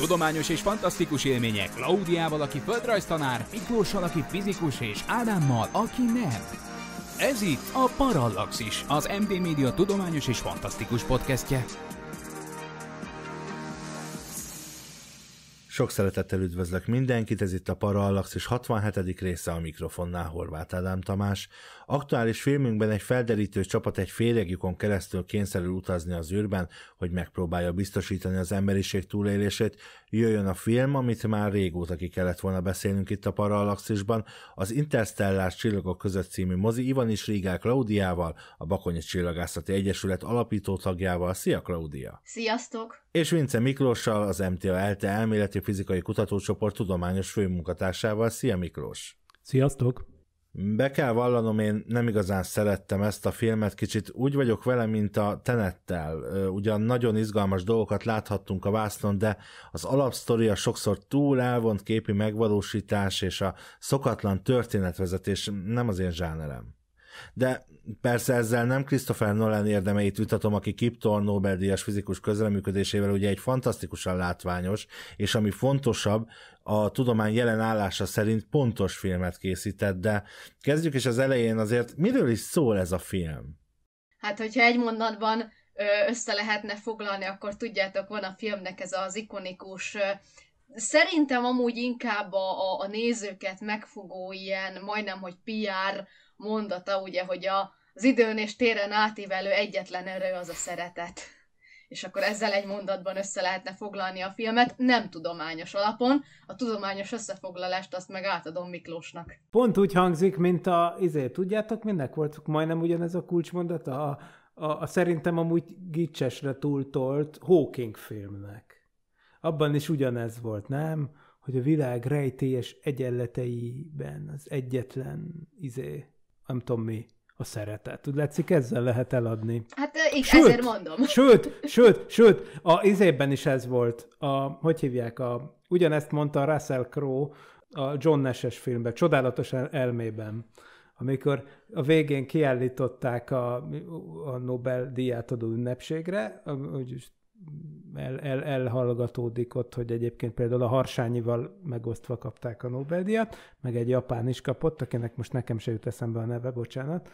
Tudományos és fantasztikus élmények Klaudiával, aki földrajztanár, Miklóssal, aki fizikus, és Ádámmal, aki nem. Ez itt a Parallaxis, az MD Media tudományos és fantasztikus podcastje. Sok szeretettel üdvözlök mindenkit, ez itt a Parallax és 67. része a mikrofonnál Horváth Ádám Tamás. Aktuális filmünkben egy felderítő csapat egy féregjukon keresztül kényszerül utazni az űrben, hogy megpróbálja biztosítani az emberiség túlélését. Jöjjön a film, amit már régóta ki kellett volna beszélnünk itt a Parallaxisban, az Interstellar Csillagok között című mozi Ivan is Rígál Klaudiával, a Bakonyi Csillagászati Egyesület alapító tagjával. Szia Klaudia! Sziasztok! és Vince Miklóssal, az MTA ELTE elméleti fizikai kutatócsoport tudományos főmunkatársával. Szia Miklós! Sziasztok! Be kell vallanom, én nem igazán szerettem ezt a filmet, kicsit úgy vagyok vele, mint a Tenettel. Ugyan nagyon izgalmas dolgokat láthattunk a vásznon, de az alapsztoria sokszor túl elvont képi megvalósítás és a szokatlan történetvezetés nem az én zsánerem. De persze ezzel nem Christopher Nolan érdemeit vitatom, aki Kiptor Nobel-díjas fizikus közreműködésével ugye egy fantasztikusan látványos, és ami fontosabb, a tudomány jelen állása szerint pontos filmet készített, de kezdjük is az elején azért, miről is szól ez a film? Hát, hogyha egy mondatban össze lehetne foglalni, akkor tudjátok, van a filmnek ez az ikonikus szerintem amúgy inkább a, a, a nézőket megfogó ilyen majdnem, hogy PR mondata, ugye, hogy a az időn és téren átívelő egyetlen erő az a szeretet. És akkor ezzel egy mondatban össze lehetne foglalni a filmet, nem tudományos alapon. A tudományos összefoglalást azt meg átadom Miklósnak. Pont úgy hangzik, mint a, izé, tudjátok, mindnek volt majdnem ugyanez a kulcsmondata, a, a, a szerintem amúgy gicsesre túltolt Hawking filmnek. Abban is ugyanez volt, nem? Hogy a világ rejtélyes egyenleteiben az egyetlen, izé, nem tudom mi, a szeretet. Tud látszik, ezzel lehet eladni. Hát így sőt, ezért mondom. Sőt, sőt, sőt, a izében is ez volt. A, hogy hívják? A, ugyanezt mondta Russell Crowe a John Nash-es filmben, Csodálatos elmében, amikor a végén kiállították a, a Nobel-díjátadó ünnepségre, a, el, el, elhallgatódik ott, hogy egyébként például a Harsányival megosztva kapták a Nobel-díjat, meg egy japán is kapott, akinek most nekem se jut eszembe a neve, bocsánat,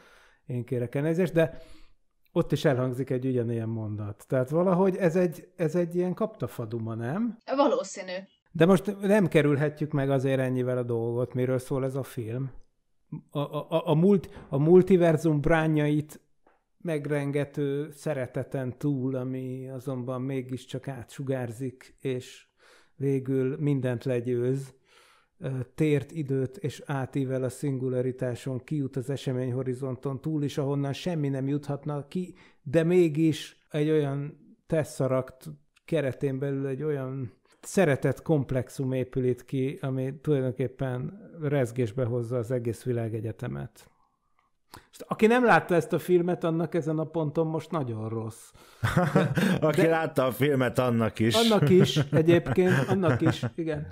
én kérek elnézést, de ott is elhangzik egy ugyanilyen mondat. Tehát valahogy ez egy, ez egy ilyen kaptafaduma, nem? Valószínű. De most nem kerülhetjük meg azért ennyivel a dolgot, miről szól ez a film. A, a, a, a, mult, a multiverzum brányait megrengető szereteten túl, ami azonban mégiscsak átsugárzik, és végül mindent legyőz, tért időt és átível a szingularitáson, kijut az eseményhorizonton túl is, ahonnan semmi nem juthatna ki, de mégis egy olyan tesszarakt keretén belül egy olyan szeretett komplexum épül itt ki, ami tulajdonképpen rezgésbe hozza az egész világegyetemet. Most, aki nem látta ezt a filmet, annak ezen a ponton most nagyon rossz. aki De... látta a filmet, annak is. Annak is, egyébként, annak is, igen.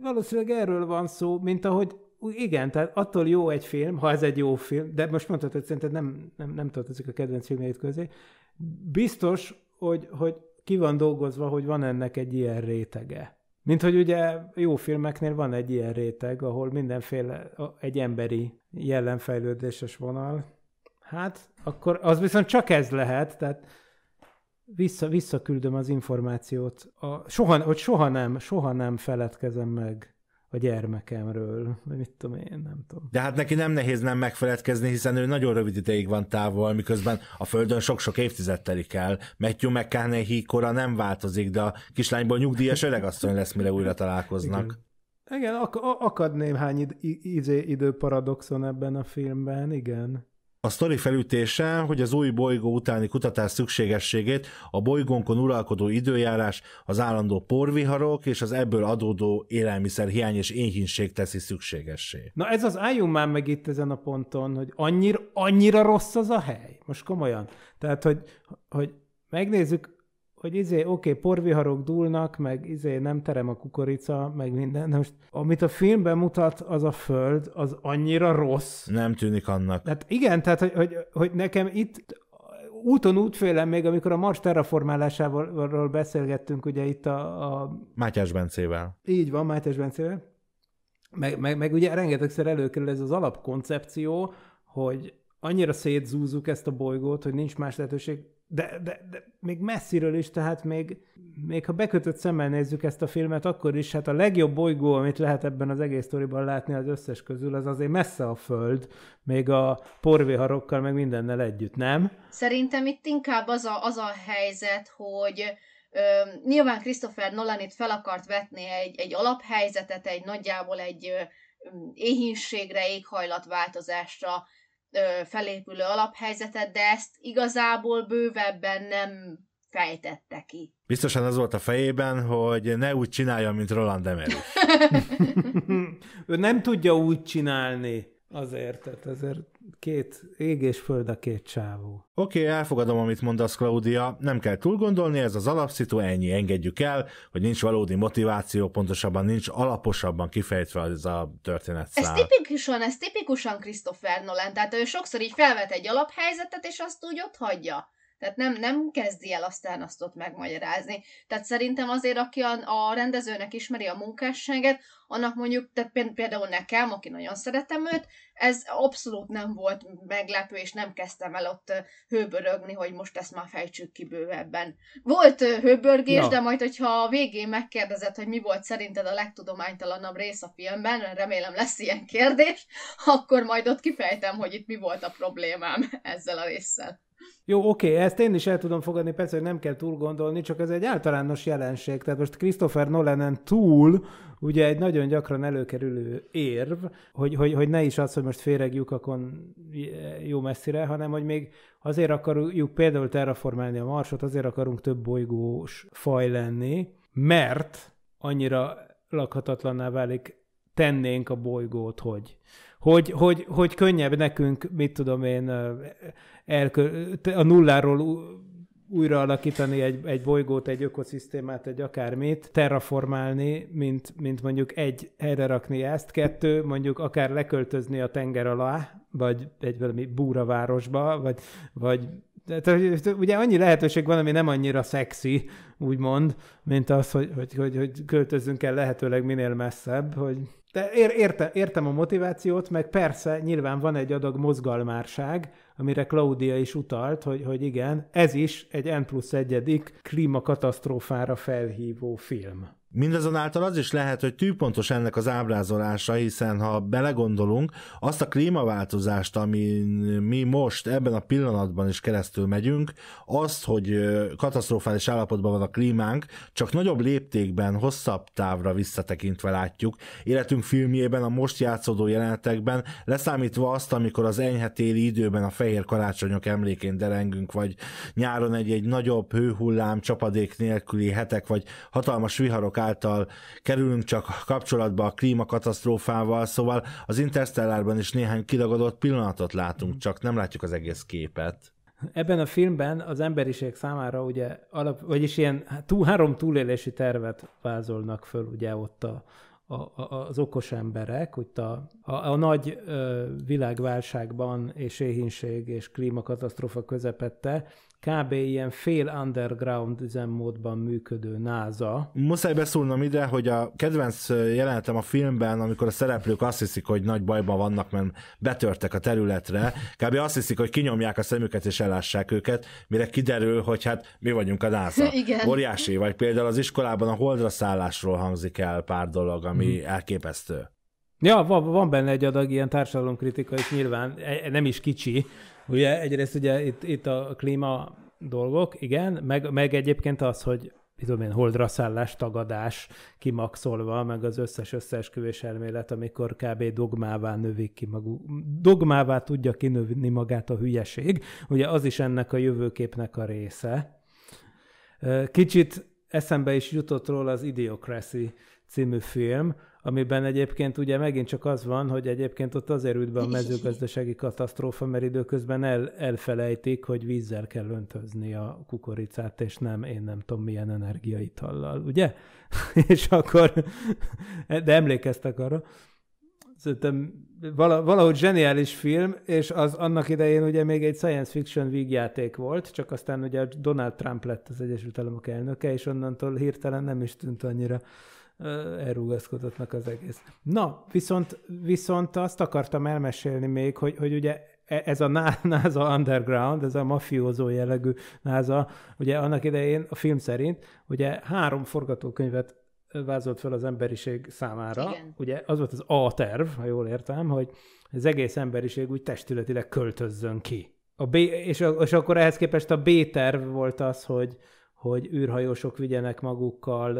Valószínűleg erről van szó, mint ahogy igen, tehát attól jó egy film, ha ez egy jó film, de most mondtad, hogy szerinted nem, nem, nem tartozik a kedvenc filmjeid közé. Biztos, hogy, hogy ki van dolgozva, hogy van ennek egy ilyen rétege. Mint hogy ugye jó filmeknél van egy ilyen réteg, ahol mindenféle egy emberi jelenfejlődéses vonal. Hát, akkor az viszont csak ez lehet, tehát vissza, visszaküldöm az információt. A, soha, hogy soha nem, soha nem feledkezem meg a gyermekemről, vagy mit tudom én, nem tudom. De hát neki nem nehéz nem megfeledkezni, hiszen ő nagyon rövid ideig van távol, miközben a Földön sok-sok évtized telik el. Matthew McConaughey kora nem változik, de a kislányból nyugdíjas öregasszony lesz, mire újra találkoznak. Igen. Igen, ak- akad néhány id- izé időparadoxon ebben a filmben, igen. A sztori felütése, hogy az új bolygó utáni kutatás szükségességét, a bolygónkon uralkodó időjárás, az állandó porviharok és az ebből adódó élelmiszer hiány és éhínség teszi szükségessé. Na ez az álljunk már meg itt ezen a ponton, hogy annyira, annyira rossz az a hely. Most komolyan. Tehát, hogy, hogy megnézzük hogy izé, oké, okay, porviharok dúlnak, meg izé nem terem a kukorica, meg minden. De most, amit a filmben mutat, az a föld, az annyira rossz. Nem tűnik annak. Hát igen, tehát, hogy, hogy, hogy nekem itt úton útfélem még, amikor a Mars terraformálásáról beszélgettünk, ugye itt a... a... Mátyás Bencével. Így van, Mátyás Bencével. Meg, meg, meg ugye rengetegszer előkerül ez az alapkoncepció, hogy annyira szétzúzzuk ezt a bolygót, hogy nincs más lehetőség, de, de, de még messziről is, tehát még, még ha bekötött szemmel nézzük ezt a filmet, akkor is hát a legjobb bolygó, amit lehet ebben az egész sztoriban látni az összes közül, az azért messze a föld, még a porviharokkal, meg mindennel együtt, nem? Szerintem itt inkább az a, az a helyzet, hogy ö, nyilván Christopher Nolan itt fel akart vetni egy, egy alaphelyzetet, egy nagyjából egy éhínségre, éghajlatváltozásra, felépülő alaphelyzetet, de ezt igazából bővebben nem fejtette ki. Biztosan az volt a fejében, hogy ne úgy csinálja, mint Roland Emmerich. ő nem tudja úgy csinálni. Azért, tehát azért két ég és föld a két csávó. Oké, okay, elfogadom, amit mondasz, Claudia. Nem kell túl gondolni, ez az alapszitu, ennyi, engedjük el, hogy nincs valódi motiváció, pontosabban nincs alaposabban kifejtve ez a történet. Ez tipikusan, ez tipikusan Christopher Nolan, tehát ő sokszor így felvet egy alaphelyzetet, és azt úgy ott hagyja. Tehát nem, nem kezdi el aztán azt ott megmagyarázni. Tehát szerintem azért, aki a, a rendezőnek ismeri a munkásságet, annak mondjuk, tehát például nekem, aki nagyon szeretem őt, ez abszolút nem volt meglepő, és nem kezdtem el ott hőbörögni, hogy most ezt már fejtsük ki bővebben. Volt hőbörgés, no. de majd, hogyha a végén megkérdezed, hogy mi volt szerinted a legtudománytalanabb rész a filmben, remélem lesz ilyen kérdés, akkor majd ott kifejtem, hogy itt mi volt a problémám ezzel a résszel. Jó, oké, ezt én is el tudom fogadni, persze, hogy nem kell túl gondolni, csak ez egy általános jelenség. Tehát most Christopher Nolanen túl, ugye egy nagyon gyakran előkerülő érv, hogy, hogy, hogy ne is az, hogy most féreg lyukakon jó messzire, hanem hogy még azért akarjuk például terraformálni a Marsot, azért akarunk több bolygós faj lenni, mert annyira lakhatatlanná válik tennénk a bolygót, hogy, hogy, hogy, hogy könnyebb nekünk, mit tudom én, elkö, a nulláról újra alakítani egy, egy bolygót, egy ökoszisztémát, egy akármit, terraformálni, mint, mint mondjuk egy helyre rakni ezt, kettő, mondjuk akár leköltözni a tenger alá, vagy egy valami búravárosba, vagy, vagy tehát, ugye annyi lehetőség van, ami nem annyira szexi, úgymond, mint az, hogy, hogy, hogy, hogy költözünk el lehetőleg minél messzebb, hogy de ér, érte, értem a motivációt, meg persze nyilván van egy adag mozgalmárság, amire Claudia is utalt, hogy, hogy igen, ez is egy N plusz egyedik klímakatasztrófára felhívó film. Mindazonáltal az is lehet, hogy tűpontos ennek az ábrázolása, hiszen ha belegondolunk, azt a klímaváltozást, ami mi most ebben a pillanatban is keresztül megyünk, azt, hogy katasztrofális állapotban van a klímánk, csak nagyobb léptékben, hosszabb távra visszatekintve látjuk. Életünk filmjében, a most játszódó jelenetekben, leszámítva azt, amikor az enyhetéli időben a fehér karácsonyok emlékén derengünk, vagy nyáron egy-egy nagyobb hőhullám, csapadék nélküli hetek, vagy hatalmas viharok által kerülünk csak kapcsolatba a klímakatasztrófával, szóval az Interstellárban is néhány kiragadott pillanatot látunk, csak nem látjuk az egész képet. Ebben a filmben az emberiség számára ugye alap, vagyis ilyen túl, három túlélési tervet vázolnak föl ugye ott a, a, a, az okos emberek, hogy a, a, a nagy ö, világválságban és éhínség és klímakatasztrófa közepette kb. ilyen fél underground üzemmódban működő NASA. Muszáj beszúrnom ide, hogy a kedvenc jelentem a filmben, amikor a szereplők azt hiszik, hogy nagy bajban vannak, mert betörtek a területre, kb. azt hiszik, hogy kinyomják a szemüket és elássák őket, mire kiderül, hogy hát mi vagyunk a NASA. Igen. Óriási, vagy például az iskolában a holdra szállásról hangzik el pár dolog, ami hmm. elképesztő. Ja, van, van benne egy adag ilyen társadalomkritika, és nyilván e- nem is kicsi, Ugye egyrészt ugye itt, itt a klíma dolgok, igen, meg, meg egyébként az, hogy tudom én, holdraszállás, tagadás kimaxolva, meg az összes összeesküvés elmélet, amikor kb. dogmává növik ki magu dogmává tudja kinövni magát a hülyeség, ugye az is ennek a jövőképnek a része. Kicsit eszembe is jutott róla az Idiocracy című film, amiben egyébként ugye megint csak az van, hogy egyébként ott azért üt be a mezőgazdasági katasztrófa, mert időközben el, elfelejtik, hogy vízzel kell öntözni a kukoricát, és nem én nem tudom milyen energiaitallal, ugye? és akkor, de emlékeztek arra, szerintem valahogy zseniális film, és az annak idején ugye még egy science fiction vígjáték volt, csak aztán ugye Donald Trump lett az Egyesült Államok elnöke, és onnantól hirtelen nem is tűnt annyira elrugaszkodott az egész. Na, viszont, viszont azt akartam elmesélni még, hogy, hogy ugye e, ez a NASA Underground, ez a mafiózó jellegű NASA, ugye annak idején a film szerint ugye három forgatókönyvet vázolt fel az emberiség számára. Igen. Ugye az volt az A terv, ha jól értem, hogy az egész emberiség úgy testületileg költözzön ki. A B, és, és akkor ehhez képest a B terv volt az, hogy hogy űrhajósok vigyenek magukkal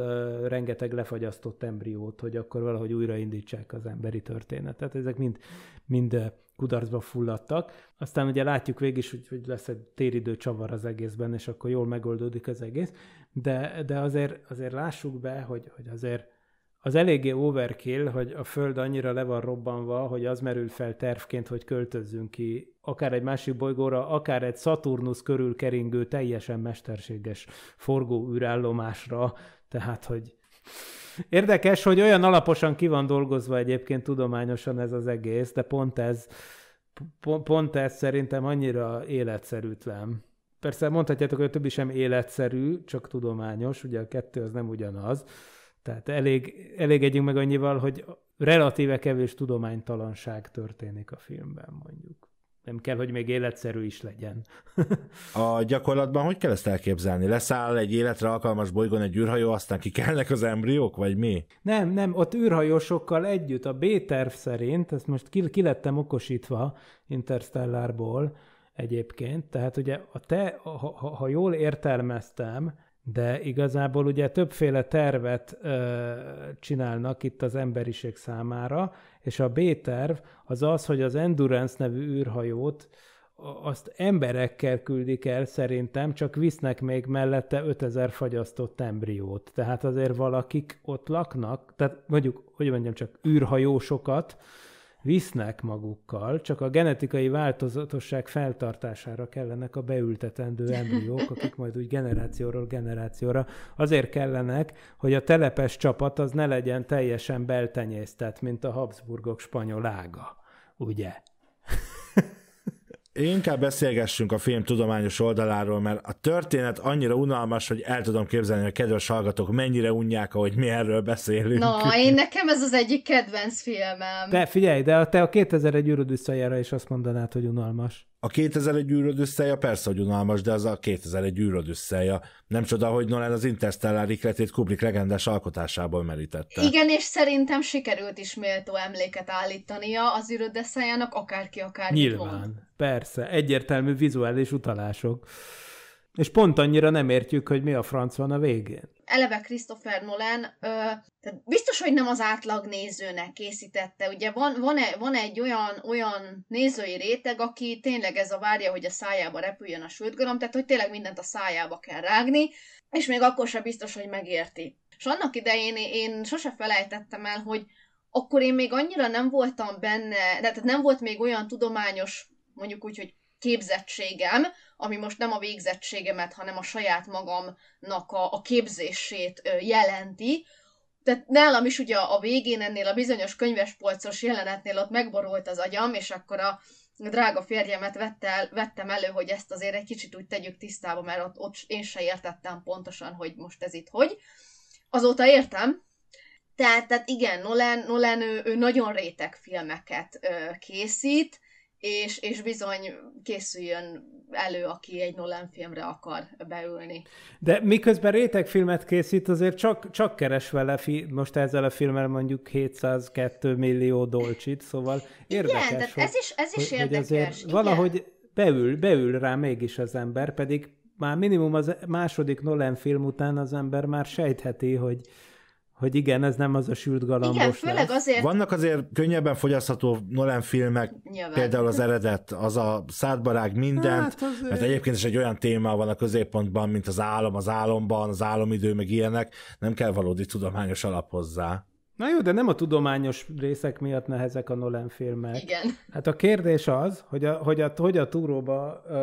rengeteg lefagyasztott embriót, hogy akkor valahogy újraindítsák az emberi történetet. Ezek mind, mind kudarcba fulladtak. Aztán ugye látjuk végig is, hogy, hogy lesz egy téridő csavar az egészben, és akkor jól megoldódik az egész, de, de azért, azért lássuk be, hogy, hogy azért az eléggé overkill, hogy a föld annyira le van robbanva, hogy az merül fel tervként, hogy költözzünk ki akár egy másik bolygóra, akár egy Saturnus körül keringő, teljesen mesterséges forgó űrállomásra, tehát hogy Érdekes, hogy olyan alaposan ki van dolgozva egyébként tudományosan ez az egész, de pont ez, pont ez szerintem annyira életszerűtlen. Persze mondhatjátok, hogy a többi sem életszerű, csak tudományos, ugye a kettő az nem ugyanaz, tehát elég, elégedjünk meg annyival, hogy relatíve kevés tudománytalanság történik a filmben, mondjuk. Nem kell, hogy még életszerű is legyen. a gyakorlatban hogy kell ezt elképzelni? Leszáll egy életre alkalmas bolygón egy űrhajó, aztán kikelnek az embriók, vagy mi? Nem, nem, ott űrhajósokkal együtt, a B-terv szerint, ezt most ki, ki lettem okosítva Interstellárból egyébként, tehát ugye a te, ha, ha jól értelmeztem, de igazából ugye többféle tervet ö, csinálnak itt az emberiség számára, és a B-terv az az, hogy az Endurance nevű űrhajót azt emberekkel küldik el szerintem, csak visznek még mellette 5000 fagyasztott embriót. Tehát azért valakik ott laknak, tehát mondjuk, hogy mondjam csak, űrhajósokat, visznek magukkal, csak a genetikai változatosság feltartására kellenek a beültetendő embriók, akik majd úgy generációról generációra azért kellenek, hogy a telepes csapat az ne legyen teljesen beltenyésztett, mint a Habsburgok spanyolága, ugye? inkább beszélgessünk a film tudományos oldaláról, mert a történet annyira unalmas, hogy el tudom képzelni, hogy a kedves hallgatók mennyire unják, ahogy mi erről beszélünk. Na, no, én nekem ez az egyik kedvenc filmem. De figyelj, de te a 2001 űrod visszajára is azt mondanád, hogy unalmas. A 2001 űrödösszeja persze, hogy unalmas, de az a 2001 űrödösszeja. Nem csoda, hogy Nolan az Interstellar ikletét Kubrick legendás alkotásából merítette. Igen, és szerintem sikerült is méltó emléket állítania az űrödösszejának, akárki akár Nyilván, mond. persze, egyértelmű vizuális utalások. És pont annyira nem értjük, hogy mi a franc van a végén. Eleve Christopher Nolan, ö, tehát biztos, hogy nem az átlag nézőnek készítette. Ugye van, van, -e, van egy olyan, olyan nézői réteg, aki tényleg ez a várja, hogy a szájába repüljön a göröm, tehát hogy tényleg mindent a szájába kell rágni, és még akkor sem biztos, hogy megérti. És annak idején én sose felejtettem el, hogy akkor én még annyira nem voltam benne, tehát nem volt még olyan tudományos, mondjuk úgy, hogy képzettségem, ami most nem a végzettségemet, hanem a saját magamnak a, a képzését jelenti. Tehát nálam is ugye a végén ennél a bizonyos könyvespolcos jelenetnél ott megborult az agyam, és akkor a drága férjemet vette el, vettem elő, hogy ezt azért egy kicsit úgy tegyük tisztába, mert ott, ott én se értettem pontosan, hogy most ez itt hogy. Azóta értem, tehát, tehát igen, Nolan, Nolan ő, ő nagyon réteg filmeket ö, készít, és, és bizony készüljön elő, aki egy Nolan filmre akar beülni. De miközben rétegfilmet készít, azért csak, csak keres vele fi, most ezzel a filmmel mondjuk 702 millió dolcsit, szóval érdekes, Igen, hogy, ez is, ez is hogy, érdekes. Hogy igen. valahogy beül, beül rá mégis az ember, pedig már minimum az e- második Nolan film után az ember már sejtheti, hogy, hogy igen, ez nem az a sült galambos Igen, főleg lesz. azért... Vannak azért könnyebben fogyasztható Nolan filmek, Nyilván. például az eredet, az a szádbarág mindent, hát azért... mert egyébként is egy olyan téma van a középpontban, mint az álom az álomban, az álomidő, meg ilyenek, nem kell valódi tudományos alap hozzá. Na jó, de nem a tudományos részek miatt nehezek a Nolan filmek. Igen. Hát a kérdés az, hogy a, hogy a, hogy a túróba uh,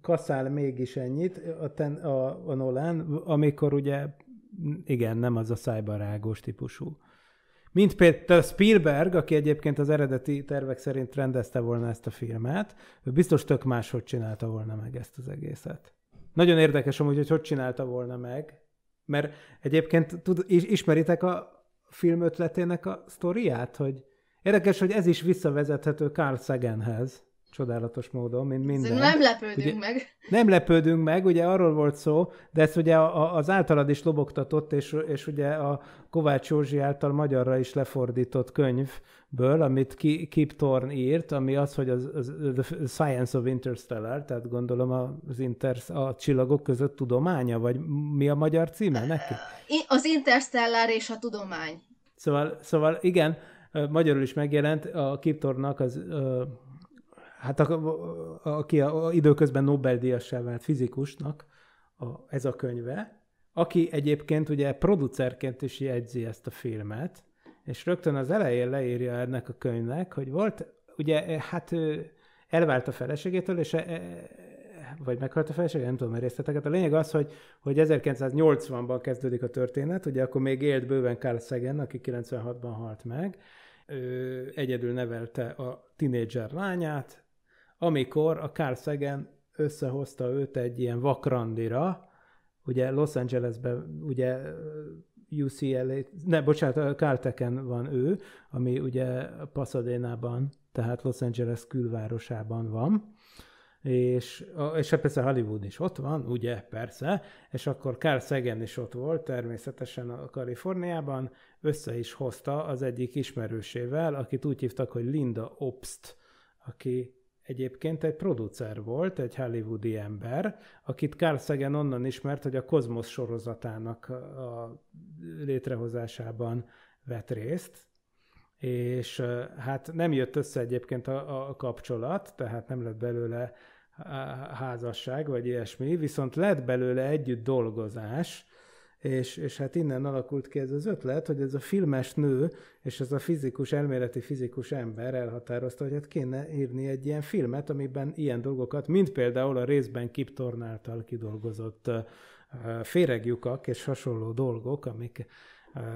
kaszál mégis ennyit a, ten, a, a Nolan, amikor ugye igen, nem az a rágós típusú. Mint például Spielberg, aki egyébként az eredeti tervek szerint rendezte volna ezt a filmet, ő biztos tök máshogy csinálta volna meg ezt az egészet. Nagyon érdekes amúgy, hogy hogy csinálta volna meg, mert egyébként tud, ismeritek a film ötletének a sztoriát, hogy érdekes, hogy ez is visszavezethető Carl Saganhez, csodálatos módon, mint minden. Nem lepődünk ugye, meg. Nem lepődünk meg, ugye arról volt szó, de ezt ugye az általad is lobogtatott, és, és ugye a Kovács Józsi által magyarra is lefordított könyvből, amit Kip Thorne írt, ami az, hogy az, az The Science of Interstellar, tehát gondolom az inter, a csillagok között tudománya, vagy mi a magyar címe neki? Az Interstellar és a tudomány. Szóval, szóval igen, magyarul is megjelent, a Kip Thorne-nak az hát a, aki a, a időközben Nobel-díjassá vált fizikusnak, a, ez a könyve, aki egyébként ugye producerként is jegyzi ezt a filmet, és rögtön az elején leírja ennek a könyvnek, hogy volt, ugye, eh, hát elvált a feleségétől, és eh, eh, vagy meghalt a feleség, nem tudom a részleteket. A lényeg az, hogy, hogy 1980-ban kezdődik a történet, ugye akkor még élt bőven Carl Sagan, aki 96-ban halt meg, ő egyedül nevelte a tinédzser lányát, amikor a Carl Sagan összehozta őt egy ilyen vakrandira, ugye Los Angelesben, ugye UCLA, uh, ne, bocsánat, Caltechen van ő, ami ugye Pasadena-ban, tehát Los Angeles külvárosában van, és, és hát persze Hollywood is ott van, ugye, persze, és akkor Carl Sagan is ott volt, természetesen a Kaliforniában, össze is hozta az egyik ismerősével, akit úgy hívtak, hogy Linda Obst, aki egyébként egy producer volt, egy hollywoodi ember, akit Carl Sagan onnan ismert, hogy a Kozmosz sorozatának a létrehozásában vett részt, és hát nem jött össze egyébként a, a kapcsolat, tehát nem lett belőle házasság, vagy ilyesmi, viszont lett belőle együtt dolgozás, és, és hát innen alakult ki ez az ötlet, hogy ez a filmes nő és ez a fizikus, elméleti fizikus ember elhatározta, hogy hát kéne írni egy ilyen filmet, amiben ilyen dolgokat, mint például a részben Kip Tornáltal kidolgozott féregjukak és hasonló dolgok, amik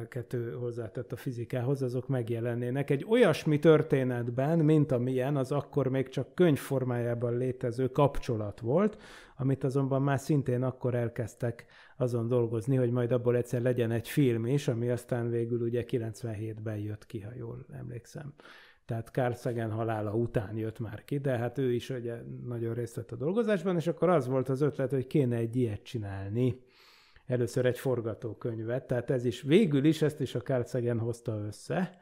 kettő hozzátett a fizikához, azok megjelennének. Egy olyasmi történetben, mint amilyen az akkor még csak könyvformájában létező kapcsolat volt, amit azonban már szintén akkor elkezdtek azon dolgozni, hogy majd abból egyszer legyen egy film is, ami aztán végül ugye 97-ben jött ki, ha jól emlékszem tehát Carl Sagan halála után jött már ki, de hát ő is ugye nagyon részt vett a dolgozásban, és akkor az volt az ötlet, hogy kéne egy ilyet csinálni először egy forgatókönyvet, tehát ez is végül is ezt is a Carl Sagan hozta össze,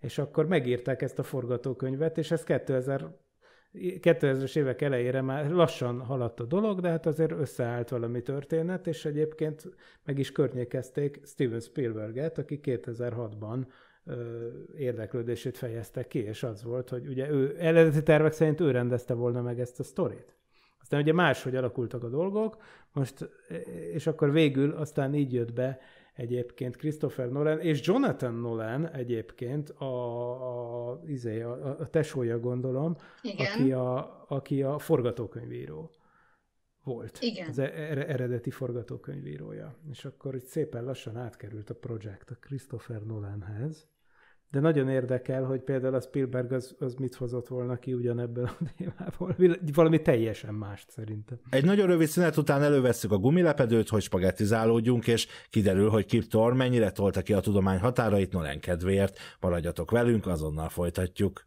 és akkor megírták ezt a forgatókönyvet, és ez 2000 2000-es évek elejére már lassan haladt a dolog, de hát azért összeállt valami történet, és egyébként meg is környékezték Steven Spielberget, aki 2006-ban érdeklődését fejezte ki, és az volt, hogy ugye ő eredeti tervek szerint ő rendezte volna meg ezt a sztorit. Aztán ugye máshogy alakultak a dolgok, most, és akkor végül aztán így jött be egyébként Christopher Nolan, és Jonathan Nolan egyébként a, a, izé, a, a tesója gondolom, Aki, a, aki a forgatókönyvíró volt. Igen. Az e-, e-, eredeti forgatókönyvírója. És akkor így szépen lassan átkerült a projekt a Christopher Nolanhez de nagyon érdekel, hogy például a Spielberg az, az mit hozott volna ki ugyanebből a témából. Valami teljesen mást szerintem. Egy nagyon rövid szünet után elővesszük a gumilepedőt, hogy spagettizálódjunk, és kiderül, hogy Kip Thor mennyire tolta ki a tudomány határait Nolan kedvéért. Maradjatok velünk, azonnal folytatjuk.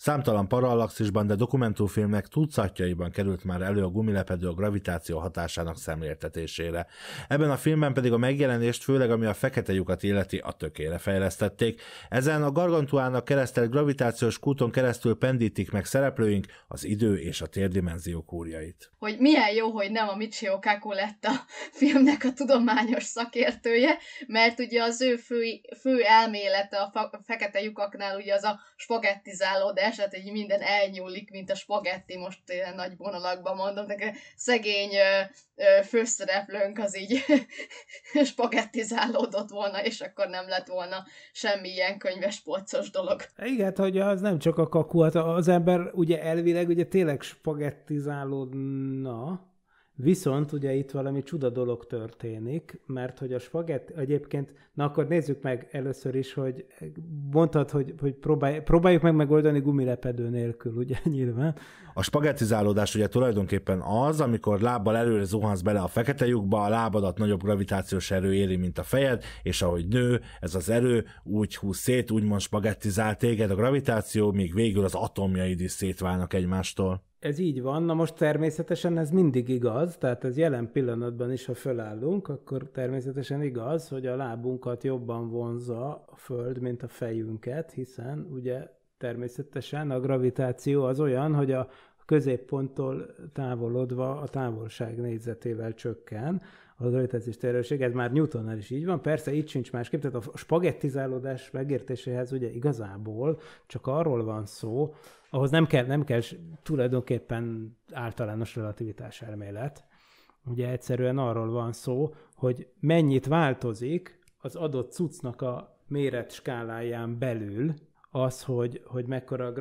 Számtalan parallaxisban, de dokumentumfilmek tucatjaiban került már elő a gumilepedő a gravitáció hatásának szemléltetésére. Ebben a filmben pedig a megjelenést, főleg ami a fekete lyukat illeti, a tökére fejlesztették. Ezen a gargantuának keresztelt gravitációs kúton keresztül pendítik meg szereplőink az idő és a térdimenzió kúrjait. Hogy milyen jó, hogy nem a Michio Kaku lett a filmnek a tudományos szakértője, mert ugye az ő fő, fő elmélete a fekete lyukaknál ugye az a spagettizálódás, eset, hogy minden elnyúlik, mint a spagetti, most ilyen nagy vonalakban mondom, de szegény főszereplőnk az így spagettizálódott volna, és akkor nem lett volna semmilyen könyves polcos dolog. E, igen, hát, hogy az nem csak a kaku, hát az ember ugye elvileg ugye tényleg spagettizálódna, Viszont ugye itt valami csuda dolog történik, mert hogy a spagetti egyébként, na akkor nézzük meg először is, hogy mondtad, hogy, hogy próbálj, próbáljuk meg megoldani gumilepedő nélkül, ugye nyilván. A spagettizálódás ugye tulajdonképpen az, amikor lábbal előre zuhansz bele a fekete lyukba, a lábadat nagyobb gravitációs erő éri, mint a fejed, és ahogy nő, ez az erő úgy húz szét, úgymond spagettizál téged a gravitáció, míg végül az atomjaid is szétválnak egymástól. Ez így van, na most természetesen ez mindig igaz, tehát ez jelen pillanatban is, ha fölállunk, akkor természetesen igaz, hogy a lábunkat jobban vonza a föld, mint a fejünket, hiszen ugye természetesen a gravitáció az olyan, hogy a középponttól távolodva a távolság négyzetével csökken, a gravitációs terhelőség, ez már Newtonnál is így van, persze itt sincs másképp, tehát a spagettizálódás megértéséhez ugye igazából csak arról van szó, ahhoz nem kell, nem kell tulajdonképpen általános relativitás elmélet, ugye egyszerűen arról van szó, hogy mennyit változik az adott cuccnak a méret skáláján belül az, hogy, hogy mekkora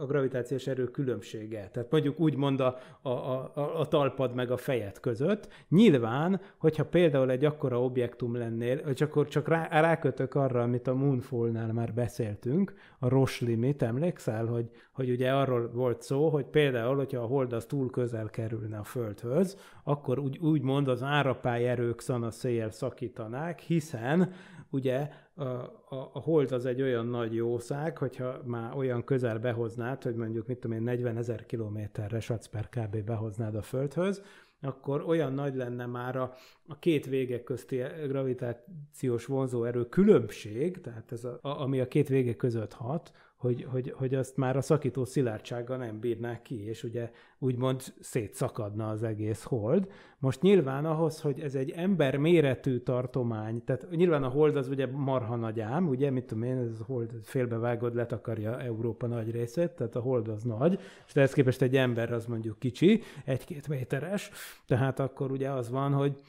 a gravitációs erő különbsége. Tehát mondjuk úgy mond a, a, a, a talpad meg a fejed között. Nyilván, hogyha például egy akkora objektum lennél, hogy akkor csak rá, rákötök arra, amit a Moonfall-nál már beszéltünk, a Ross Limit, emlékszel, hogy, hogy ugye arról volt szó, hogy például, hogyha a hold az túl közel kerülne a Földhöz, akkor úgy, mond az árapályerők erők szanaszéjjel szakítanák, hiszen ugye a, a, a hold az egy olyan nagy jószág, hogyha már olyan közel behoznád, hogy mondjuk, mit tudom én, 40 ezer kilométerre satsz per kb. behoznád a Földhöz, akkor olyan nagy lenne már a, a két vége közti gravitációs vonzóerő különbség, tehát ez a, a, ami a két vége között hat, hogy, hogy, hogy azt már a szakító szilárdsággal nem bírnák ki, és ugye úgymond szétszakadna az egész hold. Most nyilván ahhoz, hogy ez egy ember méretű tartomány, tehát nyilván a hold az ugye marha nagy ám, ugye, mit tudom én, ez a hold félbevágod, letakarja Európa nagy részét, tehát a hold az nagy, és ehhez képest egy ember az mondjuk kicsi, egy-két méteres, tehát akkor ugye az van, hogy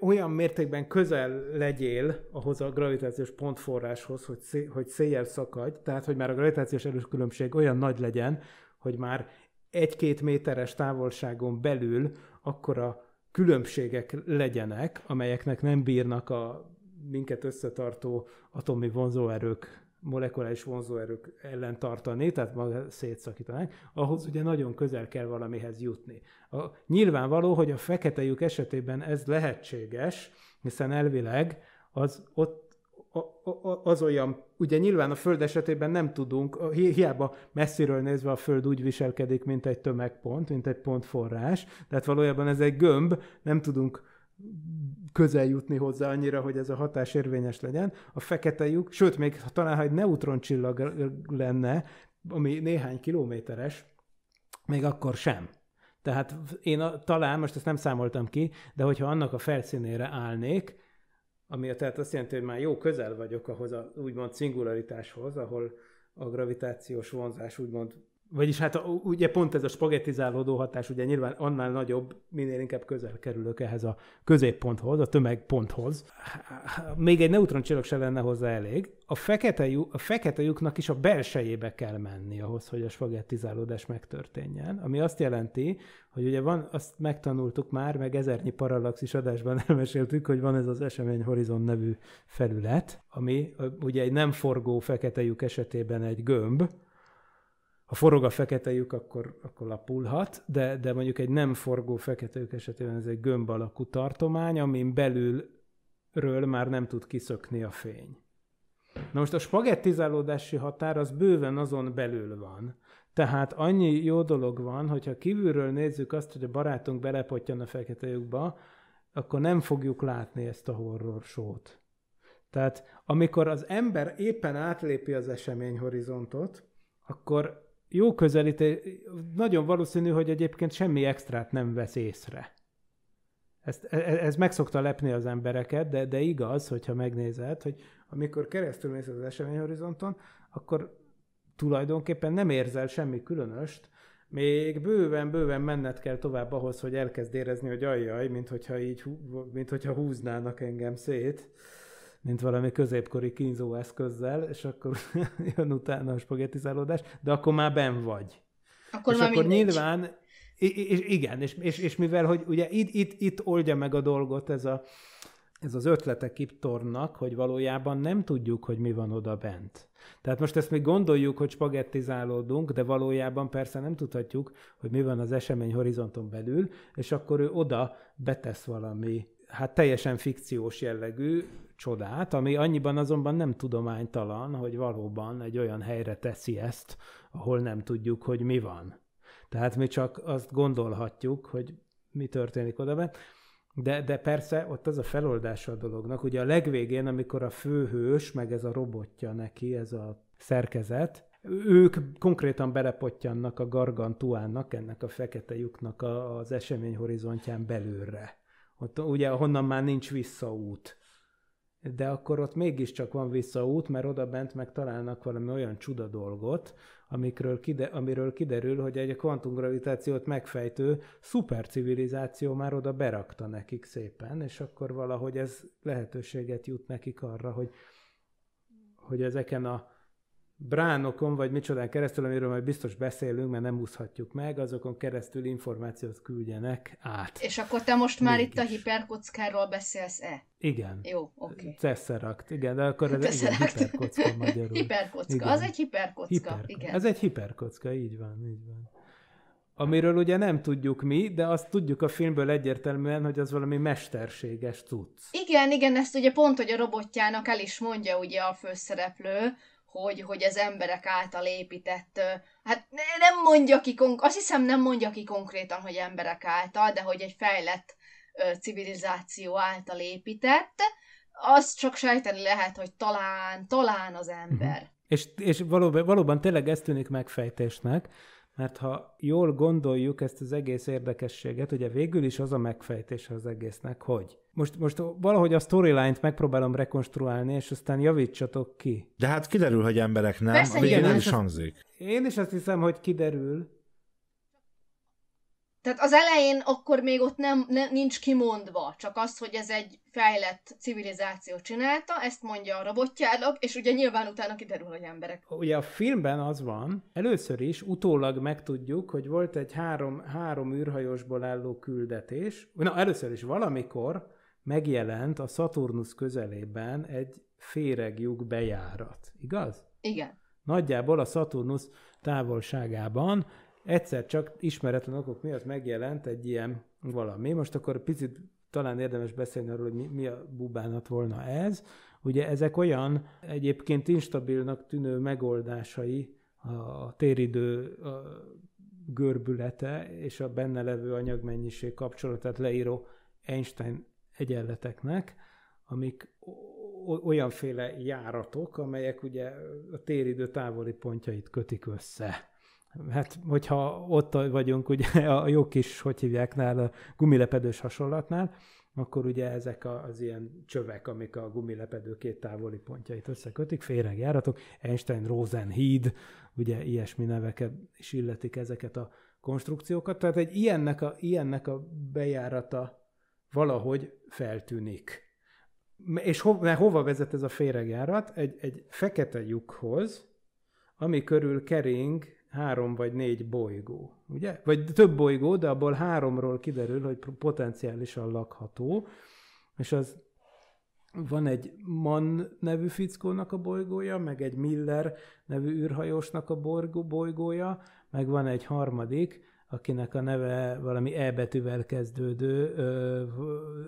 olyan, mértékben közel legyél ahhoz a gravitációs pontforráshoz, hogy, szé, hogy széjjel szakadj, tehát hogy már a gravitációs erőskülönbség olyan nagy legyen, hogy már egy-két méteres távolságon belül akkora különbségek legyenek, amelyeknek nem bírnak a minket összetartó atomi vonzóerők molekuláris vonzóerők ellen tartani, tehát maga szétszakítanánk, ahhoz ugye nagyon közel kell valamihez jutni. A, nyilvánvaló, hogy a fekete lyuk esetében ez lehetséges, hiszen elvileg az ott az olyan, ugye nyilván a Föld esetében nem tudunk, hiába messziről nézve a Föld úgy viselkedik, mint egy tömegpont, mint egy pontforrás, tehát valójában ez egy gömb, nem tudunk közel jutni hozzá annyira, hogy ez a hatás érvényes legyen. A fekete lyuk, sőt, még talán ha egy neutroncsillag lenne, ami néhány kilométeres, még akkor sem. Tehát én a, talán, most ezt nem számoltam ki, de hogyha annak a felszínére állnék, ami tehát azt jelenti, hogy már jó közel vagyok ahhoz a úgymond szingularitáshoz, ahol a gravitációs vonzás úgymond vagyis hát ugye pont ez a spagettizálódó hatás ugye nyilván annál nagyobb, minél inkább közel kerülök ehhez a középponthoz, a tömegponthoz. Még egy neutron csillag se lenne hozzá elég. A fekete, lyuk, a fekete lyuknak is a belsejébe kell menni ahhoz, hogy a spagettizálódás megtörténjen. Ami azt jelenti, hogy ugye van, azt megtanultuk már, meg ezernyi parallaxis adásban elmeséltük, hogy van ez az esemény horizon nevű felület, ami ugye egy nem forgó fekete lyuk esetében egy gömb, ha forog a fekete lyuk, akkor, akkor lapulhat, de, de mondjuk egy nem forgó fekete lyuk esetében ez egy gömb alakú tartomány, amin belülről már nem tud kiszökni a fény. Na most a spagettizálódási határ az bőven azon belül van. Tehát annyi jó dolog van, hogyha kívülről nézzük azt, hogy a barátunk belepottyan a fekete lyukba, akkor nem fogjuk látni ezt a horror sót. Tehát amikor az ember éppen átlépi az eseményhorizontot, akkor jó közelítés, nagyon valószínű, hogy egyébként semmi extrát nem vesz észre. Ezt, ez, e, ez meg szokta lepni az embereket, de, de igaz, hogyha megnézed, hogy amikor keresztül mész az eseményhorizonton, akkor tulajdonképpen nem érzel semmi különöst, még bőven-bőven menned kell tovább ahhoz, hogy elkezd érezni, hogy ajjaj, mint hogyha így, mint hogyha húznának engem szét mint valami középkori kínzó eszközzel, és akkor jön utána a spagettizálódás, de akkor már ben vagy. Akkor és már akkor mindegy. nyilván, és igen, és, és, és mivel, hogy ugye itt, itt, itt oldja meg a dolgot ez, a, ez az ötlete kiptornak, hogy valójában nem tudjuk, hogy mi van oda bent. Tehát most ezt még gondoljuk, hogy spagettizálódunk, de valójában persze nem tudhatjuk, hogy mi van az esemény horizonton belül, és akkor ő oda betesz valami, hát teljesen fikciós jellegű csodát, ami annyiban azonban nem tudománytalan, hogy valóban egy olyan helyre teszi ezt, ahol nem tudjuk, hogy mi van. Tehát mi csak azt gondolhatjuk, hogy mi történik oda de, de persze ott az a feloldása a dolognak, ugye a legvégén, amikor a főhős, meg ez a robotja neki, ez a szerkezet, ők konkrétan belepottyannak a gargantuának, ennek a fekete lyuknak a, az esemény horizontján Ott ugye honnan már nincs visszaút de akkor ott mégiscsak van visszaút, mert oda bent megtalálnak valami olyan csuda dolgot, amikről kide, amiről kiderül, hogy egy kvantumgravitációt megfejtő szupercivilizáció már oda berakta nekik szépen, és akkor valahogy ez lehetőséget jut nekik arra, hogy, hogy ezeken a bránokon, vagy micsodán keresztül, amiről majd biztos beszélünk, mert nem úszhatjuk meg, azokon keresztül információt küldjenek át. És akkor te most már Mégis. itt a hiperkockáról beszélsz-e? Igen. Jó, oké. Okay. Cesszerakt, igen, de akkor ez egy hiperkocka magyarul. hiperkocka, igen. az egy hiperkocka, hiperkocka, igen. Ez egy hiperkocka, így van, így van. Amiről ugye nem tudjuk mi, de azt tudjuk a filmből egyértelműen, hogy az valami mesterséges cucc. Igen, igen, ezt ugye pont, hogy a robotjának el is mondja ugye a főszereplő, hogy, hogy az emberek által épített, hát nem mondja ki, azt hiszem nem mondja ki konkrétan, hogy emberek által, de hogy egy fejlett civilizáció által épített, az csak sejteni lehet, hogy talán, talán az mhm. ember. Mm-hmm. És, és valóban, valóban tényleg ez tűnik megfejtésnek, mert ha jól gondoljuk ezt az egész érdekességet, ugye végül is az a megfejtés az egésznek, hogy most, most valahogy a storyline-t megpróbálom rekonstruálni, és aztán javítsatok ki. De hát kiderül, hogy emberek nem, Persze, igen, nem is hangzik. Én is azt hiszem, hogy kiderül, tehát az elején akkor még ott nem, nem nincs kimondva, csak az, hogy ez egy fejlett civilizáció csinálta, ezt mondja a robotjának, és ugye nyilván utána kiderül, hogy emberek. Ugye a filmben az van, először is utólag megtudjuk, hogy volt egy három, három űrhajósból álló küldetés, na először is valamikor megjelent a Saturnus közelében egy féregjuk bejárat, igaz? Igen. Nagyjából a Saturnus távolságában egyszer csak ismeretlen okok miatt megjelent egy ilyen valami. Most akkor picit talán érdemes beszélni arról, hogy mi, mi a bubánat volna ez. Ugye ezek olyan egyébként instabilnak tűnő megoldásai a téridő a görbülete és a benne levő anyagmennyiség kapcsolatát leíró Einstein egyenleteknek, amik olyanféle járatok, amelyek ugye a téridő távoli pontjait kötik össze. Hát, hogyha ott vagyunk, ugye a jó kis, hogy hívják nála, a gumilepedős hasonlatnál, akkor ugye ezek az ilyen csövek, amik a gumilepedő két távoli pontjait összekötik, féregjáratok, Einstein-Rosen híd, ugye ilyesmi neveket is illetik ezeket a konstrukciókat. Tehát egy ilyennek a, ilyennek a bejárata valahogy feltűnik. És ho, hova vezet ez a féregjárat? Egy, egy fekete lyukhoz, ami körül kering három vagy négy bolygó, ugye? Vagy több bolygó, de abból háromról kiderül, hogy potenciálisan lakható, és az van egy Mann nevű fickónak a bolygója, meg egy Miller nevű űrhajósnak a bolygója, meg van egy harmadik, akinek a neve valami E betűvel kezdődő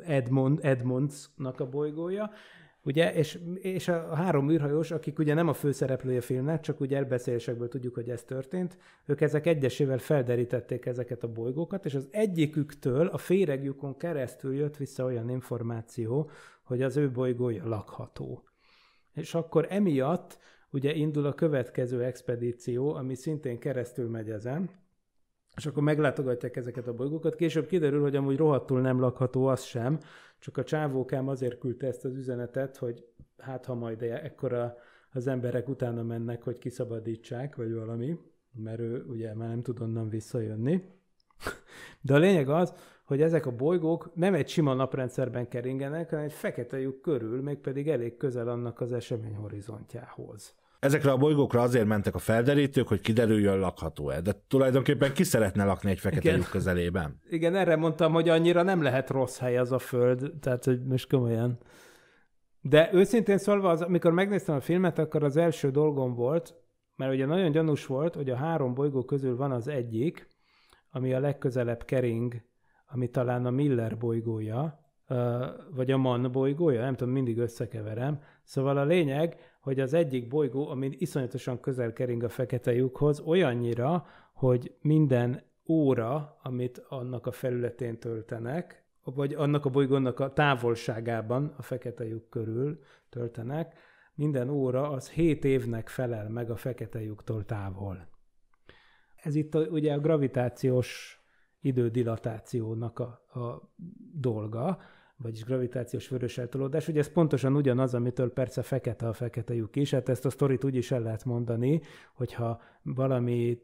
Edmond, Edmondsnak a bolygója, Ugye, és, és a három űrhajós, akik ugye nem a főszereplője filmnek, csak ugye elbeszélésekből tudjuk, hogy ez történt, ők ezek egyesével felderítették ezeket a bolygókat, és az egyiküktől a féregjukon keresztül jött vissza olyan információ, hogy az ő bolygója lakható. És akkor emiatt ugye indul a következő expedíció, ami szintén keresztül megy ezen, és akkor meglátogatják ezeket a bolygókat. Később kiderül, hogy amúgy rohadtul nem lakható az sem, csak a csávókám azért küldte ezt az üzenetet, hogy hát ha majd ekkora az emberek utána mennek, hogy kiszabadítsák, vagy valami, mert ő ugye már nem tud onnan visszajönni. De a lényeg az, hogy ezek a bolygók nem egy sima naprendszerben keringenek, hanem egy fekete lyuk körül, mégpedig elég közel annak az esemény horizontjához. Ezekre a bolygókra azért mentek a felderítők, hogy kiderüljön lakható-e. De tulajdonképpen ki szeretne lakni egy fekete Igen. lyuk közelében? Igen, erre mondtam, hogy annyira nem lehet rossz hely az a föld, tehát hogy most komolyan. De őszintén szólva, az, amikor megnéztem a filmet, akkor az első dolgom volt, mert ugye nagyon gyanús volt, hogy a három bolygó közül van az egyik, ami a legközelebb kering, ami talán a Miller bolygója, vagy a Mann bolygója, nem tudom, mindig összekeverem. Szóval a lényeg, hogy az egyik bolygó, amin iszonyatosan közel kering a fekete lyukhoz, olyannyira, hogy minden óra, amit annak a felületén töltenek, vagy annak a bolygónak a távolságában a fekete lyuk körül töltenek, minden óra az 7 évnek felel meg a fekete lyuktól távol. Ez itt a, ugye a gravitációs idődilatációnak a, a dolga, vagyis gravitációs vörös eltolódás. Ugye ez pontosan ugyanaz, amitől persze fekete a fekete lyuk is, hát ezt a sztorit úgy is el lehet mondani, hogyha valami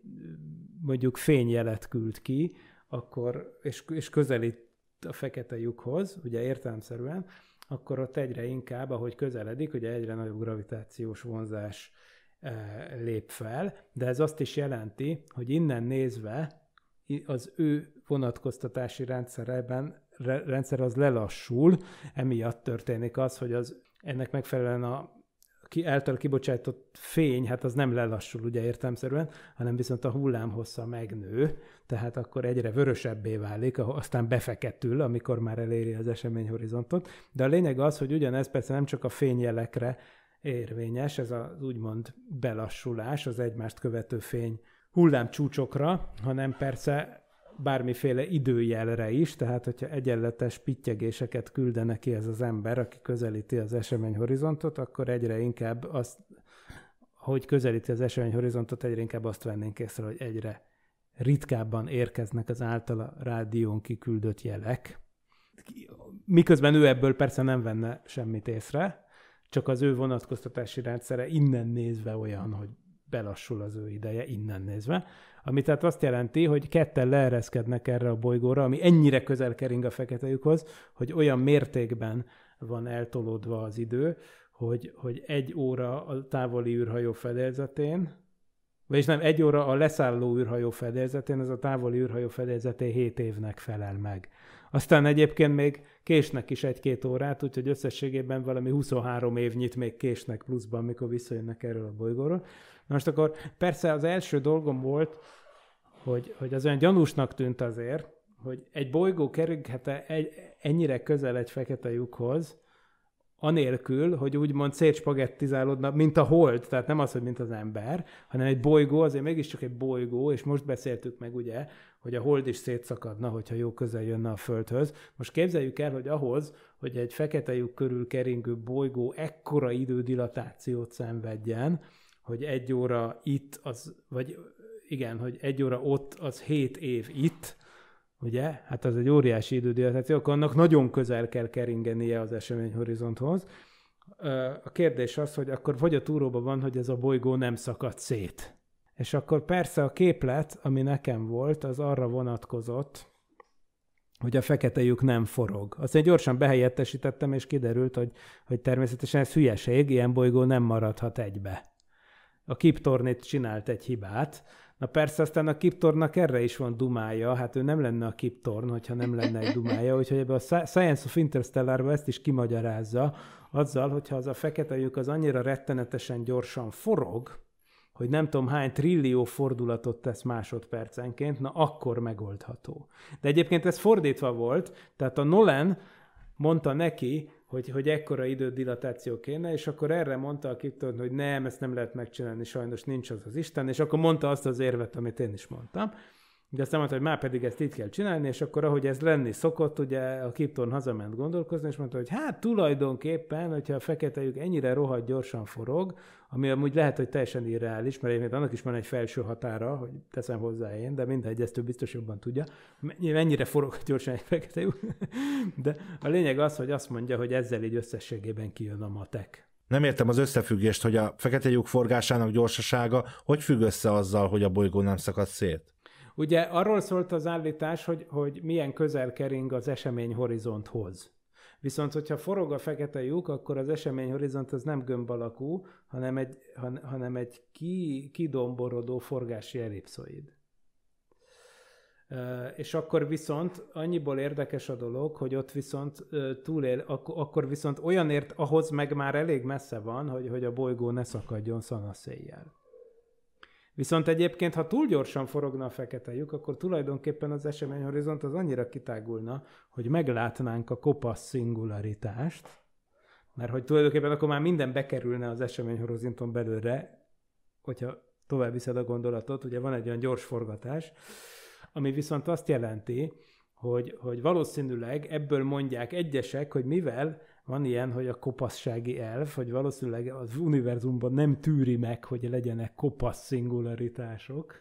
mondjuk fényjelet küld ki, akkor, és, és közelít a fekete lyukhoz, ugye értelemszerűen, akkor ott egyre inkább, ahogy közeledik, ugye egyre nagyobb gravitációs vonzás e, lép fel, de ez azt is jelenti, hogy innen nézve az ő vonatkoztatási rendszerében rendszer az lelassul, emiatt történik az, hogy az ennek megfelelően a ki, által kibocsátott fény, hát az nem lelassul ugye értelmszerűen, hanem viszont a hullámhossza megnő, tehát akkor egyre vörösebbé válik, aztán befeketül, amikor már eléri az eseményhorizontot. De a lényeg az, hogy ugyanez persze nem csak a fényjelekre érvényes, ez az úgymond belassulás, az egymást követő fény hullámcsúcsokra, hanem persze bármiféle időjelre is, tehát hogyha egyenletes pittyegéseket küldene ki ez az ember, aki közelíti az eseményhorizontot, akkor egyre inkább azt, hogy közelíti az eseményhorizontot, egyre inkább azt vennénk észre, hogy egyre ritkábban érkeznek az általa rádión kiküldött jelek. Miközben ő ebből persze nem venne semmit észre, csak az ő vonatkoztatási rendszere innen nézve olyan, hogy belassul az ő ideje, innen nézve. Ami tehát azt jelenti, hogy ketten leereszkednek erre a bolygóra, ami ennyire közel kering a fekete lyukhoz, hogy olyan mértékben van eltolódva az idő, hogy, hogy egy óra a távoli űrhajó fedélzetén, vagyis nem, egy óra a leszálló űrhajó fedélzetén, ez a távoli űrhajó fedélzeté 7 évnek felel meg. Aztán egyébként még késnek is egy-két órát, úgyhogy összességében valami 23 évnyit még késnek pluszban, mikor visszajönnek erről a bolygóról most akkor persze az első dolgom volt, hogy, hogy az olyan gyanúsnak tűnt azért, hogy egy bolygó kerülhet-e egy, ennyire közel egy fekete lyukhoz, anélkül, hogy úgymond szétspagettizálódna, mint a hold, tehát nem az, hogy mint az ember, hanem egy bolygó, azért mégiscsak egy bolygó, és most beszéltük meg ugye, hogy a hold is szétszakadna, hogyha jó közel jönne a Földhöz. Most képzeljük el, hogy ahhoz, hogy egy fekete lyuk körül keringő bolygó ekkora idődilatációt szenvedjen, hogy egy óra itt, az, vagy igen, hogy egy óra ott, az hét év itt, ugye? Hát az egy óriási idődilatáció, hát akkor annak nagyon közel kell keringenie az eseményhorizonthoz. A kérdés az, hogy akkor vagy a túróban van, hogy ez a bolygó nem szakad szét. És akkor persze a képlet, ami nekem volt, az arra vonatkozott, hogy a fekete lyuk nem forog. Aztán gyorsan behelyettesítettem, és kiderült, hogy, hogy természetesen ez hülyeség, ilyen bolygó nem maradhat egybe a Kiptornét csinált egy hibát, Na persze aztán a Kiptornak erre is van dumája, hát ő nem lenne a Kiptorn, hogyha nem lenne egy dumája, úgyhogy ebbe a Science of interstellar ezt is kimagyarázza, azzal, hogyha az a fekete lyuk az annyira rettenetesen gyorsan forog, hogy nem tudom hány trillió fordulatot tesz másodpercenként, na akkor megoldható. De egyébként ez fordítva volt, tehát a Nolan mondta neki, hogy, hogy ekkora idődilatáció kéne, és akkor erre mondta a Kipton, hogy nem, ezt nem lehet megcsinálni, sajnos nincs az az Isten, és akkor mondta azt az érvet, amit én is mondtam. De aztán mondta, hogy már pedig ezt így kell csinálni, és akkor ahogy ez lenni szokott, ugye a Kipton hazament gondolkozni, és mondta, hogy hát tulajdonképpen, hogyha a fekete lyuk ennyire rohadt gyorsan forog, ami amúgy lehet, hogy teljesen irreális, mert egyébként annak is van egy felső határa, hogy teszem hozzá én, de mindegy, ezt ő biztos jobban tudja, mennyire forog gyorsan egy fekete lyuk. De a lényeg az, hogy azt mondja, hogy ezzel így összességében kijön a matek. Nem értem az összefüggést, hogy a fekete lyuk forgásának gyorsasága hogy függ össze azzal, hogy a bolygó nem szakad szét? Ugye arról szólt az állítás, hogy, hogy milyen közel kering az esemény horizonthoz. Viszont, hogyha forog a fekete lyuk, akkor az eseményhorizont az nem gömb alakú, hanem egy, han, hanem egy ki, kidomborodó forgási ellipszoid. és akkor viszont annyiból érdekes a dolog, hogy ott viszont túlél, akkor viszont olyanért ahhoz meg már elég messze van, hogy, hogy a bolygó ne szakadjon szanaszéjjel. Viszont egyébként, ha túl gyorsan forogna a fekete lyuk, akkor tulajdonképpen az eseményhorizont az annyira kitágulna, hogy meglátnánk a kopasz szingularitást, mert hogy tulajdonképpen akkor már minden bekerülne az eseményhorizonton belőle, hogyha tovább viszed a gondolatot, ugye van egy olyan gyors forgatás, ami viszont azt jelenti, hogy, hogy valószínűleg ebből mondják egyesek, hogy mivel van ilyen, hogy a kopassági elv, hogy valószínűleg az univerzumban nem tűri meg, hogy legyenek kopasz szingularitások.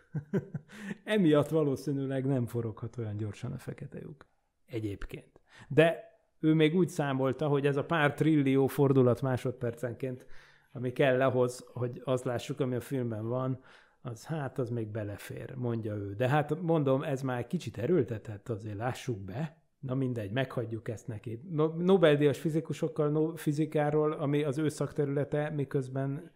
Emiatt valószínűleg nem foroghat olyan gyorsan a fekete lyuk. Egyébként. De ő még úgy számolta, hogy ez a pár trillió fordulat másodpercenként, ami kell ahhoz, hogy azt lássuk, ami a filmben van, az hát az még belefér, mondja ő. De hát mondom, ez már kicsit erőltetett, azért lássuk be, Na mindegy, meghagyjuk ezt neki. Nobel-díjas fizikusokkal no, fizikáról, ami az ő szakterülete, miközben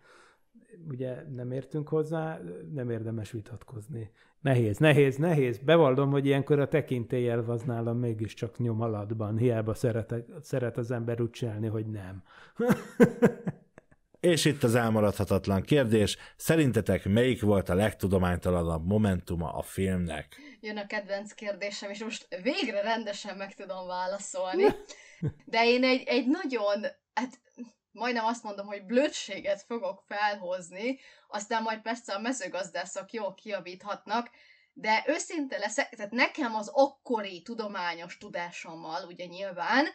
ugye nem értünk hozzá, nem érdemes vitatkozni. Nehéz, nehéz, nehéz. Bevallom, hogy ilyenkor a tekintélyelv az nálam mégiscsak nyom alatban. Hiába szeretek, szeret az ember úgy csinálni, hogy nem. És itt az elmaradhatatlan kérdés, szerintetek melyik volt a legtudománytalanabb momentuma a filmnek? jön a kedvenc kérdésem, és most végre rendesen meg tudom válaszolni. De én egy, egy nagyon, hát majdnem azt mondom, hogy blödséget fogok felhozni, aztán majd persze a mezőgazdászok jól kiavíthatnak, de őszinte leszek, tehát nekem az akkori tudományos tudásommal, ugye nyilván,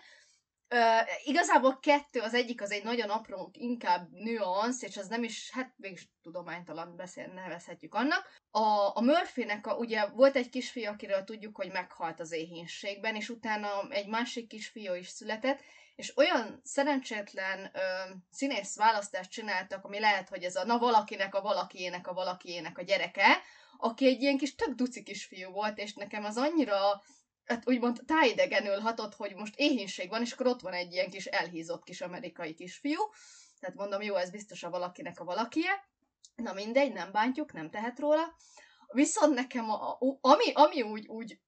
Uh, igazából kettő, az egyik az egy nagyon apró, inkább nüansz, és az nem is, hát mégis tudománytalan beszélni nevezhetjük annak. A, a Murphy-nek a, ugye volt egy kisfiú, akiről tudjuk, hogy meghalt az éhénységben, és utána egy másik kisfiú is született, és olyan szerencsétlen ö, színész választást csináltak, ami lehet, hogy ez a na valakinek a valakiének a valakiének a gyereke, aki egy ilyen kis tök duci kisfiú volt, és nekem az annyira hát úgymond tájidegenül hatott, hogy most éhínség van, és akkor ott van egy ilyen kis elhízott kis amerikai kisfiú, tehát mondom, jó, ez biztos a valakinek a valakie, na mindegy, nem bántjuk, nem tehet róla, viszont nekem a, a, ami, ami úgy, úgy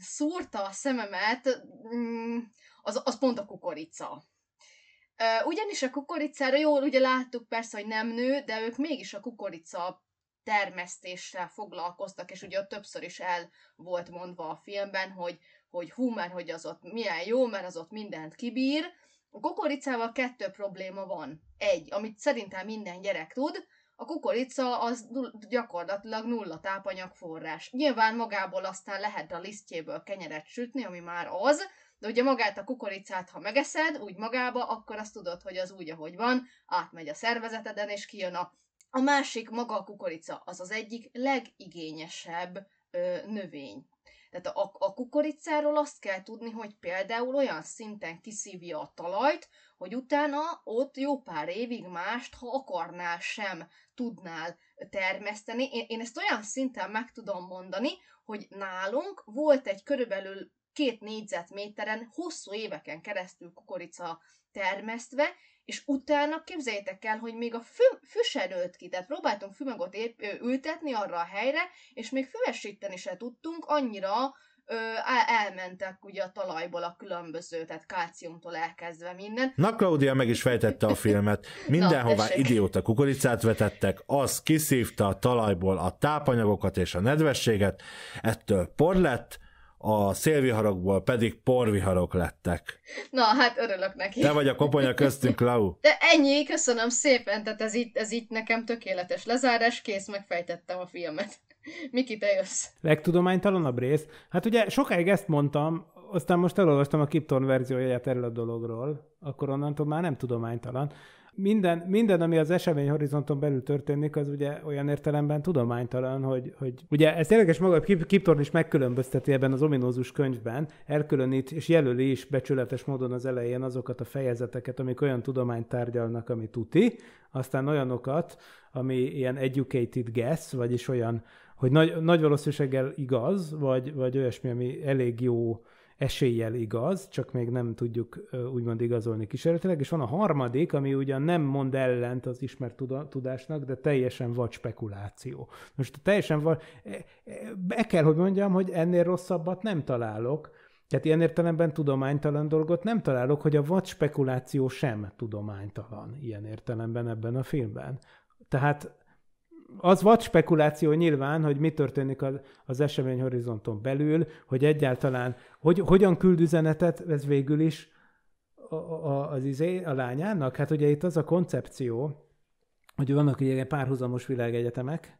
szúrta a szememet, mm, az, az pont a kukorica. Ugyanis a kukoricára, jól ugye láttuk persze, hogy nem nő, de ők mégis a kukorica termesztéssel foglalkoztak, és ugye ott többször is el volt mondva a filmben, hogy, hogy hú, mert hogy az ott milyen jó, mert az ott mindent kibír. A kukoricával kettő probléma van. Egy, amit szerintem minden gyerek tud, a kukorica az gyakorlatilag nulla tápanyagforrás. Nyilván magából aztán lehet a lisztjéből kenyeret sütni, ami már az, de ugye magát a kukoricát, ha megeszed, úgy magába, akkor azt tudod, hogy az úgy, ahogy van, átmegy a szervezeteden, és kijön a a másik maga a kukorica, az az egyik legigényesebb ö, növény. Tehát a, a kukoricáról azt kell tudni, hogy például olyan szinten kiszívja a talajt, hogy utána ott jó pár évig mást, ha akarnál sem, tudnál termeszteni. Én, én ezt olyan szinten meg tudom mondani, hogy nálunk volt egy körülbelül két négyzetméteren hosszú éveken keresztül kukorica termesztve, és utána képzeljétek el, hogy még a fü- fű ki, tehát próbáltunk fümögot ép, ültetni arra a helyre, és még füvesíteni se tudtunk, annyira ö, elmentek ugye a talajból a különböző, tehát kálciumtól elkezdve minden. Na, Claudia meg is fejtette a filmet. Mindenhová Na, idióta kukoricát vetettek, az kiszívta a talajból a tápanyagokat és a nedvességet, ettől por lett, a szélviharokból pedig porviharok lettek. Na, hát örülök neki. Te vagy a koponya köztünk, Lau. De ennyi, köszönöm szépen, tehát ez itt, ez itt nekem tökéletes lezárás, kész, megfejtettem a filmet. Miki, te jössz. Legtudománytalanabb rész? Hát ugye sokáig ezt mondtam, aztán most elolvastam a Kipton verzióját erről a dologról, akkor onnantól már nem tudománytalan minden, minden, ami az esemény horizonton belül történik, az ugye olyan értelemben tudománytalan, hogy, hogy ugye ez érdekes maga, Kiptorn is megkülönbözteti ebben az ominózus könyvben, elkülönít és jelöli is becsületes módon az elején azokat a fejezeteket, amik olyan tudományt tárgyalnak, ami tuti, aztán olyanokat, ami ilyen educated guess, vagyis olyan, hogy nagy, nagy valószínűséggel igaz, vagy, vagy olyasmi, ami elég jó eséllyel igaz, csak még nem tudjuk úgymond igazolni kísérletileg, és van a harmadik, ami ugyan nem mond ellent az ismert tudásnak, de teljesen vagy spekuláció. Most teljesen vagy, e, e, be kell, hogy mondjam, hogy ennél rosszabbat nem találok, tehát ilyen értelemben tudománytalan dolgot nem találok, hogy a vad spekuláció sem tudománytalan ilyen értelemben ebben a filmben. Tehát az vad spekuláció nyilván, hogy mi történik az, az eseményhorizonton belül, hogy egyáltalán hogy, hogyan küld üzenetet ez végül is a, a, az izé, a lányának. Hát ugye itt az a koncepció, hogy vannak ugye párhuzamos világegyetemek,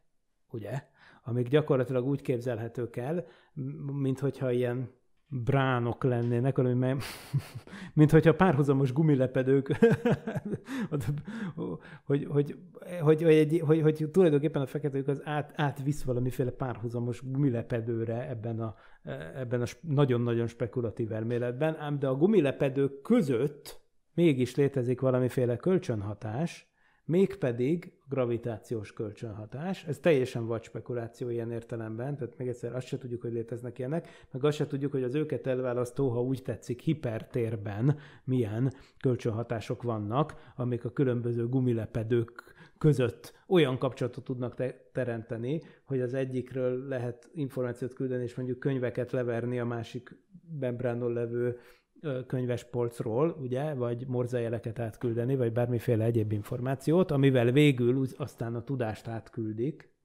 ugye, amik gyakorlatilag úgy képzelhetők el, mint hogyha ilyen bránok lennének, mert, mint hogyha párhuzamos gumilepedők, hogy, hogy, hogy, hogy, hogy, hogy, tulajdonképpen a feketők az át, átvisz valamiféle párhuzamos gumilepedőre ebben a, ebben a nagyon-nagyon spekulatív elméletben, ám de a gumilepedők között mégis létezik valamiféle kölcsönhatás, mégpedig a gravitációs kölcsönhatás. Ez teljesen vagy spekuláció ilyen értelemben, tehát még egyszer azt se tudjuk, hogy léteznek ilyenek, meg azt se tudjuk, hogy az őket elválasztó, ha úgy tetszik, hipertérben milyen kölcsönhatások vannak, amik a különböző gumilepedők között olyan kapcsolatot tudnak te- teremteni, hogy az egyikről lehet információt küldeni, és mondjuk könyveket leverni a másik membránon levő könyves polcról, ugye, vagy morzajeleket átküldeni, vagy bármiféle egyéb információt, amivel végül aztán a tudást átküldik.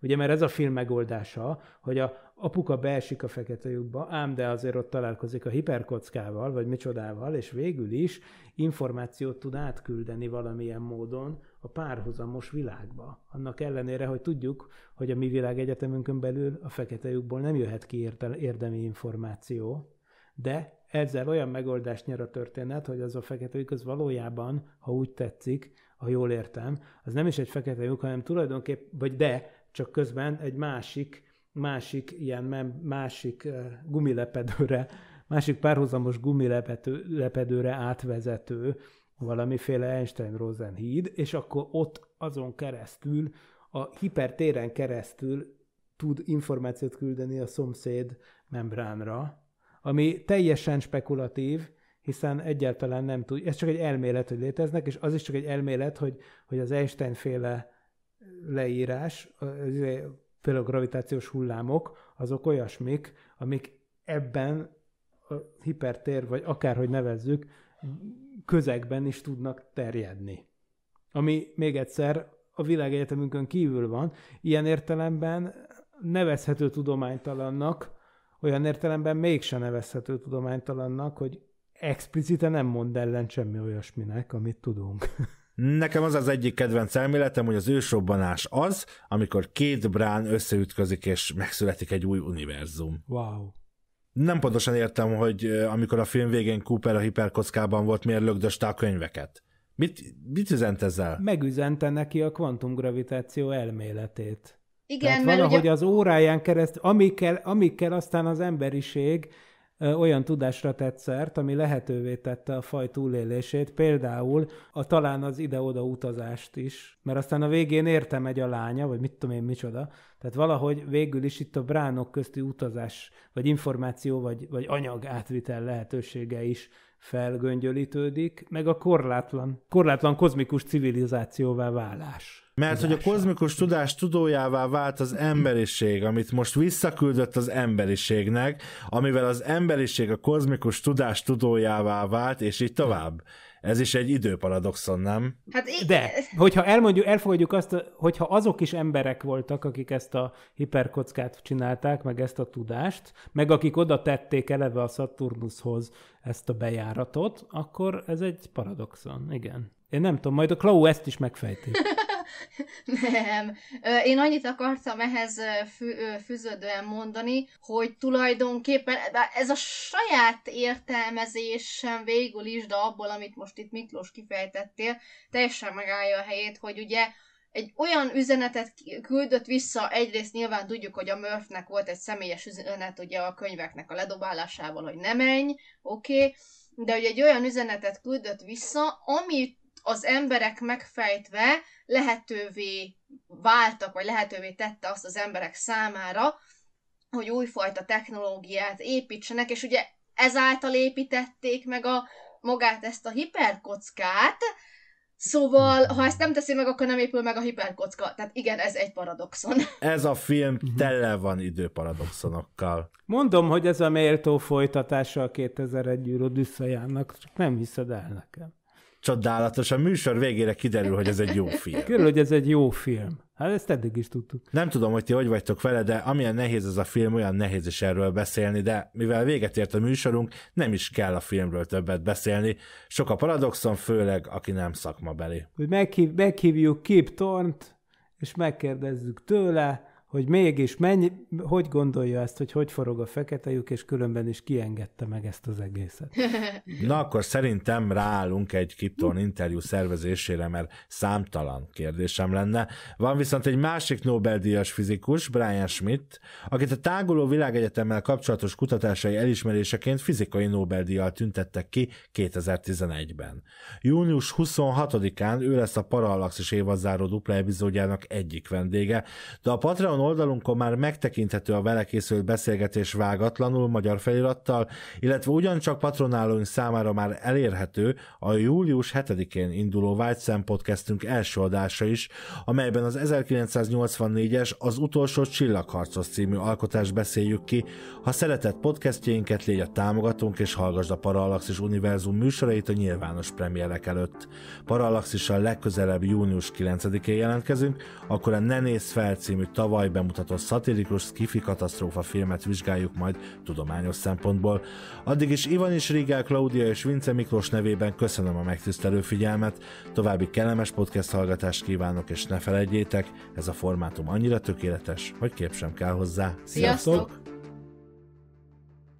Ugye, mert ez a film megoldása, hogy a apuka beesik a fekete lyukba, ám de azért ott találkozik a hiperkockával, vagy micsodával, és végül is információt tud átküldeni valamilyen módon a párhuzamos világba. Annak ellenére, hogy tudjuk, hogy a mi világegyetemünkön belül a fekete lyukból nem jöhet ki érdemi információ, de ezzel olyan megoldást nyer a történet, hogy az a fekete lyuk az valójában, ha úgy tetszik, ha jól értem, az nem is egy fekete lyuk, hanem tulajdonképp, vagy de, csak közben egy másik, másik ilyen másik uh, gumilepedőre, másik párhuzamos gumilepedőre átvezető valamiféle Einstein-Rosen híd, és akkor ott azon keresztül, a hipertéren keresztül tud információt küldeni a szomszéd membránra, ami teljesen spekulatív, hiszen egyáltalán nem tud, ez csak egy elmélet, hogy léteznek, és az is csak egy elmélet, hogy, hogy az Einstein féle leírás, például izé, gravitációs hullámok, azok olyasmik, amik ebben a hipertér, vagy akárhogy nevezzük, közegben is tudnak terjedni. Ami még egyszer a világegyetemünkön kívül van, ilyen értelemben nevezhető tudománytalannak, olyan értelemben mégsem nevezhető tudománytalannak, hogy explicite nem mond ellen semmi olyasminek, amit tudunk. Nekem az az egyik kedvenc elméletem, hogy az ősrobbanás az, amikor két brán összeütközik, és megszületik egy új univerzum. Wow. Nem pontosan értem, hogy amikor a film végén Cooper a hiperkockában volt, miért lögdöste a könyveket. Mit, mit üzent ezzel? Megüzente neki a kvantumgravitáció elméletét. Igen, Tehát mert valahogy ugye... az óráján keresztül, amikkel, amikkel aztán az emberiség olyan tudásra tett szert, ami lehetővé tette a faj túlélését, például a, talán az ide-oda utazást is, mert aztán a végén értem egy a lánya, vagy mit tudom én micsoda, tehát valahogy végül is itt a bránok közti utazás, vagy információ, vagy, vagy anyag átvitel lehetősége is felgöngyölítődik, meg a korlátlan, korlátlan kozmikus civilizációvá válás. Mert hogy a kozmikus tudás tudójává vált az emberiség, amit most visszaküldött az emberiségnek, amivel az emberiség a kozmikus tudás tudójává vált, és így tovább. Ez is egy időparadoxon, nem? Hát én... De, hogyha elmondjuk, elfogadjuk azt, hogyha azok is emberek voltak, akik ezt a hiperkockát csinálták, meg ezt a tudást, meg akik oda tették eleve a Saturnushoz ezt a bejáratot, akkor ez egy paradoxon, igen. Én nem tudom, majd a Klau ezt is megfejti. nem. Én annyit akartam ehhez fűződően mondani, hogy tulajdonképpen ez a saját értelmezésem végül is, de abból, amit most itt Miklós kifejtettél, teljesen megállja a helyét, hogy ugye egy olyan üzenetet küldött vissza, egyrészt nyilván tudjuk, hogy a Murphnek volt egy személyes üzenet ugye a könyveknek a ledobálásával, hogy ne menj, oké, okay. de ugye egy olyan üzenetet küldött vissza, amit az emberek megfejtve lehetővé váltak, vagy lehetővé tette azt az emberek számára, hogy újfajta technológiát építsenek, és ugye ezáltal építették meg a magát ezt a hiperkockát, Szóval, ha ezt nem teszi meg, akkor nem épül meg a hiperkocka. Tehát igen, ez egy paradoxon. Ez a film mhm. tele van időparadoxonokkal. Mondom, hogy ez a méltó folytatása a 2001 gyűr Odüsszajának, csak nem hiszed el nekem csodálatos. A műsor végére kiderül, hogy ez egy jó film. Kiderül, hogy ez egy jó film. Hát ezt eddig is tudtuk. Nem tudom, hogy ti hogy vagytok vele, de amilyen nehéz ez a film, olyan nehéz is erről beszélni, de mivel véget ért a műsorunk, nem is kell a filmről többet beszélni. Sok a paradoxon, főleg aki nem szakma beli. meghív, meghívjuk Kip Tornt, és megkérdezzük tőle, hogy mégis mennyi, hogy gondolja ezt, hogy hogy forog a fekete lyuk, és különben is kiengedte meg ezt az egészet. Na akkor szerintem ráállunk egy Kipton interjú szervezésére, mert számtalan kérdésem lenne. Van viszont egy másik Nobel-díjas fizikus, Brian Schmidt, akit a táguló világegyetemmel kapcsolatos kutatásai elismeréseként fizikai Nobel-díjjal tüntettek ki 2011-ben. Június 26-án ő lesz a Parallaxis évazáró dupla epizódjának egyik vendége, de a Patreon Patreon oldalunkon már megtekinthető a vele készült beszélgetés vágatlanul magyar felirattal, illetve ugyancsak patronálóink számára már elérhető a július 7-én induló Vágyszem podcastünk első adása is, amelyben az 1984-es Az utolsó csillagharcos című alkotást beszéljük ki. Ha szeretett podcastjeinket, légy a támogatónk és hallgassd a Parallaxis Univerzum műsorait a nyilvános premierek előtt. Parallaxissal legközelebb június 9-én jelentkezünk, akkor a Ne Nézz Fel című tavaly tavaly bemutatott szatirikus skifi katasztrófa filmet vizsgáljuk majd tudományos szempontból. Addig is Ivan és Rigel, Klaudia és Vince Miklós nevében köszönöm a megtisztelő figyelmet, további kellemes podcast hallgatást kívánok, és ne felejtjétek, ez a formátum annyira tökéletes, hogy kép sem kell hozzá. Sziasztok! Sziasztok!